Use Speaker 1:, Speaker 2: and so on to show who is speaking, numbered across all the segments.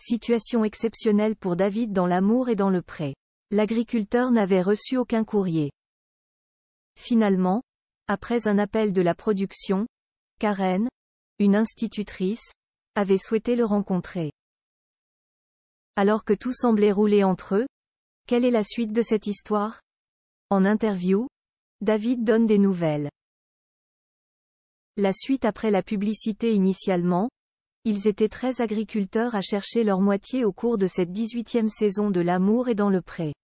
Speaker 1: Situation exceptionnelle pour David dans l'amour et dans le prêt. L'agriculteur n'avait reçu aucun courrier. Finalement, après un appel de la production, Karen, une institutrice, avait souhaité le rencontrer. Alors que tout semblait rouler entre eux, quelle est la suite de cette histoire En interview, David donne des nouvelles. La suite après la publicité initialement, ils étaient très agriculteurs à chercher leur moitié au cours de cette 18e saison de l'amour et dans le pré.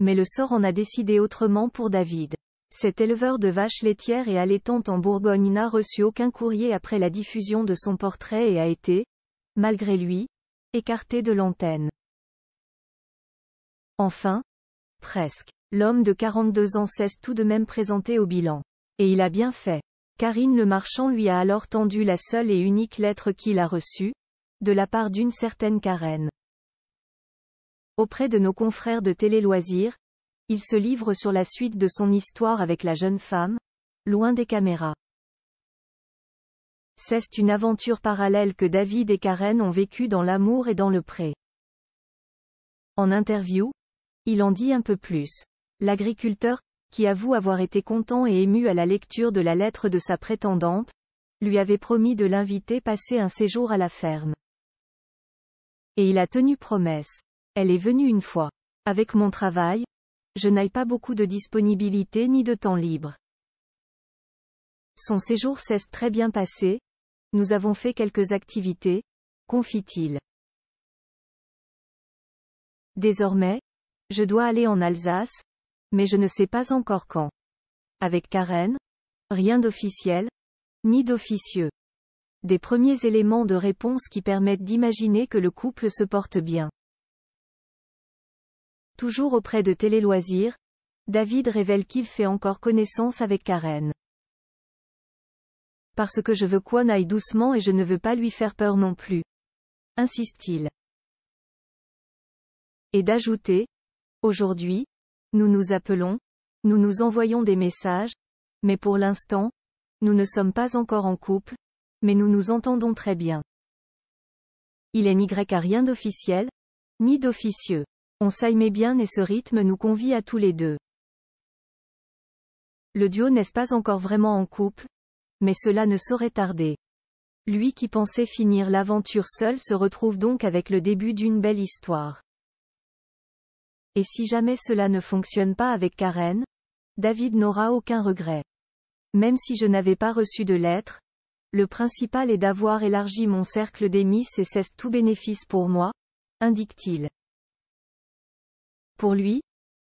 Speaker 1: Mais le sort en a décidé autrement pour David. Cet éleveur de vaches laitières et allaitante en Bourgogne n'a reçu aucun courrier après la diffusion de son portrait et a été, malgré lui, écarté de l'antenne. Enfin, presque, l'homme de 42 ans cesse tout de même présenté au bilan. Et il a bien fait. Karine le Marchand lui a alors tendu la seule et unique lettre qu'il a reçue, de la part d'une certaine Karen. Auprès de nos confrères de Télé Loisirs, il se livre sur la suite de son histoire avec la jeune femme, loin des caméras. C'est une aventure parallèle que David et Karen ont vécue dans l'amour et dans le pré. En interview, il en dit un peu plus. L'agriculteur, qui avoue avoir été content et ému à la lecture de la lettre de sa prétendante, lui avait promis de l'inviter passer un séjour à la ferme. Et il a tenu promesse. Elle est venue une fois. Avec mon travail, je n'ai pas beaucoup de disponibilité ni de temps libre. Son séjour s'est très bien passé, nous avons fait quelques activités, confie-t-il. Désormais, je dois aller en Alsace, mais je ne sais pas encore quand. Avec Karen Rien d'officiel, ni d'officieux. Des premiers éléments de réponse qui permettent d'imaginer que le couple se porte bien. Toujours auprès de Télé David révèle qu'il fait encore connaissance avec Karen. Parce que je veux qu'on aille doucement et je ne veux pas lui faire peur non plus. Insiste-t-il. Et d'ajouter, aujourd'hui, nous nous appelons, nous nous envoyons des messages, mais pour l'instant, nous ne sommes pas encore en couple, mais nous nous entendons très bien. Il est n'y à rien d'officiel, ni d'officieux. On s'aimait bien et ce rythme nous convie à tous les deux. Le duo n'est ce pas encore vraiment en couple, mais cela ne saurait tarder. Lui qui pensait finir l'aventure seul se retrouve donc avec le début d'une belle histoire. Et si jamais cela ne fonctionne pas avec Karen, David n'aura aucun regret. Même si je n'avais pas reçu de lettre, le principal est d'avoir élargi mon cercle d'émis et cesse tout bénéfice pour moi, indique-t-il. Pour lui,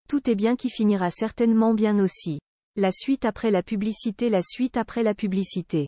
Speaker 1: tout est bien qui finira certainement bien aussi. La suite après la publicité, la suite après la publicité.